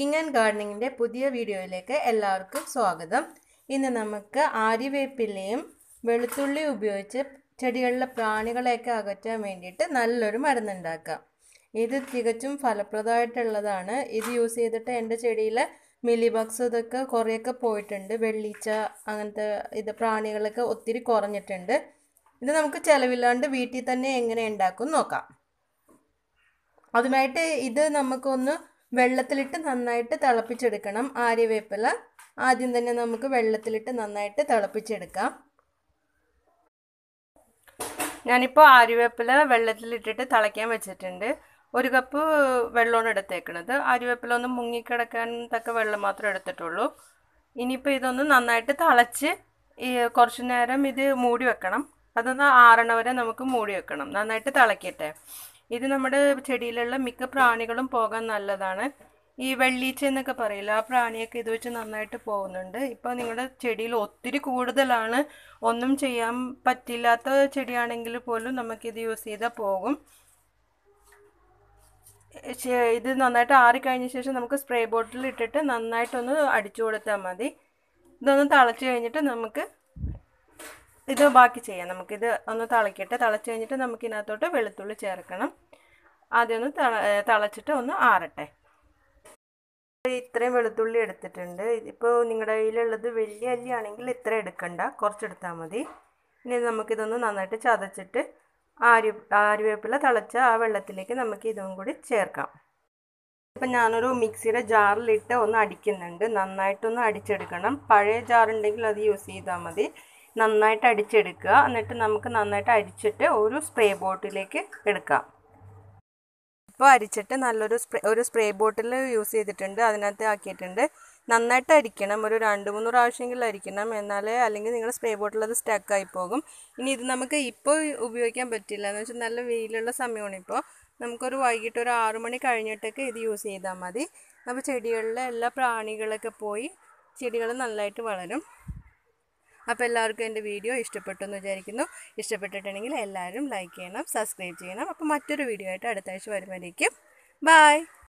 cooking and ഗാർഡനിങ്ങിൻ്റെ പുതിയ വീഡിയോയിലേക്ക് എല്ലാവർക്കും സ്വാഗതം ഇന്ന് നമുക്ക് ആര്യവേപ്പിലയും വെളുത്തുള്ളി ഉപയോഗിച്ച് ചെടികളിലെ പ്രാണികളെയൊക്കെ അകറ്റാൻ വേണ്ടിയിട്ട് നല്ലൊരു മരുന്നുണ്ടാക്കാം ഇത് തികച്ചും ഫലപ്രദമായിട്ടുള്ളതാണ് ഇത് യൂസ് ചെയ്തിട്ട് എൻ്റെ മില്ലി മിലിബക്സ് ഇതൊക്കെ കുറേയൊക്കെ പോയിട്ടുണ്ട് വെള്ളീച്ച അങ്ങനത്തെ ഇത് പ്രാണികളൊക്കെ ഒത്തിരി കുറഞ്ഞിട്ടുണ്ട് ഇത് നമുക്ക് ചിലവില്ലാണ്ട് വീട്ടിൽ തന്നെ എങ്ങനെ ഉണ്ടാക്കും നോക്കാം അതുമായിട്ട് ഇത് നമുക്കൊന്ന് വെള്ളത്തിലിട്ട് നന്നായിട്ട് തിളപ്പിച്ചെടുക്കണം ആര്യവേപ്പില ആദ്യം തന്നെ നമുക്ക് വെള്ളത്തിലിട്ട് നന്നായിട്ട് തിളപ്പിച്ചെടുക്കാം ഞാനിപ്പോൾ ആര്യവേപ്പില വെള്ളത്തിലിട്ടിട്ട് തിളയ്ക്കാൻ വെച്ചിട്ടുണ്ട് ഒരു കപ്പ് വെള്ളമാണ് എടുത്തേക്കണത് ആര്യവേപ്പില ഒന്ന് മുങ്ങിക്കിടക്കാൻ തക്ക വെള്ളം മാത്രമേ എടുത്തിട്ടുള്ളൂ ഇനിയിപ്പോൾ ഇതൊന്ന് നന്നായിട്ട് തിളച്ച് കുറച്ചു നേരം ഇത് മൂടി വെക്കണം അതൊന്ന് ആറണ വരെ നമുക്ക് മൂടി വെക്കണം നന്നായിട്ട് തിളക്കിയിട്ട് ഇത് നമ്മുടെ ചെടിയിലുള്ള മിക്ക പ്രാണികളും പോകാൻ നല്ലതാണ് ഈ വെള്ളീച്ച എന്നൊക്കെ പറയില്ല ആ പ്രാണിയൊക്കെ ഇത് വെച്ച് നന്നായിട്ട് പോകുന്നുണ്ട് ഇപ്പോൾ നിങ്ങളുടെ ചെടിയിൽ ഒത്തിരി കൂടുതലാണ് ഒന്നും ചെയ്യാൻ പറ്റില്ലാത്ത ചെടിയാണെങ്കിൽ പോലും നമുക്കിത് യൂസ് ചെയ്താൽ പോകും ഇത് നന്നായിട്ട് ആറിക്കഴിഞ്ഞ ശേഷം നമുക്ക് സ്പ്രേ ബോട്ടിൽ ഇട്ടിട്ട് നന്നായിട്ടൊന്ന് അടിച്ചു കൊടുത്താൽ മതി ഇതൊന്ന് തളച്ച് കഴിഞ്ഞിട്ട് നമുക്ക് ഇത് ബാക്കി ചെയ്യാം നമുക്കിത് ഒന്ന് തിളക്കട്ടെ തിളച്ച് കഴിഞ്ഞിട്ട് നമുക്കിതിനകത്തോട്ട് വെളുത്തുള്ളി ചേർക്കണം ആദ്യം ഒന്ന് തിളച്ചിട്ട് ഒന്ന് ആറട്ടെ ഇത്രയും വെളുത്തുള്ളി എടുത്തിട്ടുണ്ട് ഇപ്പോൾ നിങ്ങളുടെ കയ്യിലുള്ളത് വലിയ അല്ലിയാണെങ്കിൽ ആണെങ്കിൽ ഇത്ര എടുക്കണ്ട കുറച്ചെടുത്താൽ മതി ഇനി നമുക്കിതൊന്ന് നന്നായിട്ട് ചതച്ചിട്ട് ആരി ആര്യവേപ്പില തിളച്ച ആ വെള്ളത്തിലേക്ക് നമുക്ക് ഇതും കൂടി ചേർക്കാം ഇപ്പം ഞാനൊരു മിക്സിയുടെ ജാറിലിട്ട് ഒന്ന് അടിക്കുന്നുണ്ട് നന്നായിട്ടൊന്ന് അടിച്ചെടുക്കണം പഴയ ജാറുണ്ടെങ്കിൽ അത് യൂസ് ചെയ്താൽ മതി നന്നായിട്ട് അടിച്ചെടുക്കുക എന്നിട്ട് നമുക്ക് നന്നായിട്ട് അരിച്ചിട്ട് ഒരു സ്പ്രേ ബോട്ടിലേക്ക് എടുക്കാം ഇപ്പോൾ അരിച്ചിട്ട് നല്ലൊരു സ്പ്രേ ഒരു സ്പ്രേ ബോട്ടിൽ യൂസ് ചെയ്തിട്ടുണ്ട് അതിനകത്ത് ആക്കിയിട്ടുണ്ട് നന്നായിട്ട് അരിക്കണം ഒരു രണ്ട് മൂന്ന് പ്രാവശ്യമെങ്കിലും അരിക്കണം എന്നാലേ അല്ലെങ്കിൽ നിങ്ങൾ സ്പ്രേ ബോട്ടിൽ അത് സ്റ്റക്കായി പോകും ഇനി ഇത് നമുക്ക് ഇപ്പോൾ ഉപയോഗിക്കാൻ പറ്റില്ല എന്ന് വെച്ചാൽ നല്ല വെയിലുള്ള സമയമാണ് ഇപ്പോൾ നമുക്കൊരു വൈകിട്ട് ഒരു ആറു മണി കഴിഞ്ഞിട്ടൊക്കെ ഇത് യൂസ് ചെയ്താൽ മതി അപ്പോൾ ചെടികളിലെ എല്ലാ പ്രാണികളൊക്കെ പോയി ചെടികൾ നല്ലതായിട്ട് വളരും അപ്പോൾ എല്ലാവർക്കും എൻ്റെ വീഡിയോ ഇഷ്ടപ്പെട്ടു എന്ന് വിചാരിക്കുന്നു ഇഷ്ടപ്പെട്ടിട്ടുണ്ടെങ്കിൽ എല്ലാവരും ലൈക്ക് ചെയ്യണം സബ്സ്ക്രൈബ് ചെയ്യണം അപ്പോൾ മറ്റൊരു വീഡിയോ ആയിട്ട് അടുത്ത ആഴ്ച വരുമ്പോഴേക്കും ബായ്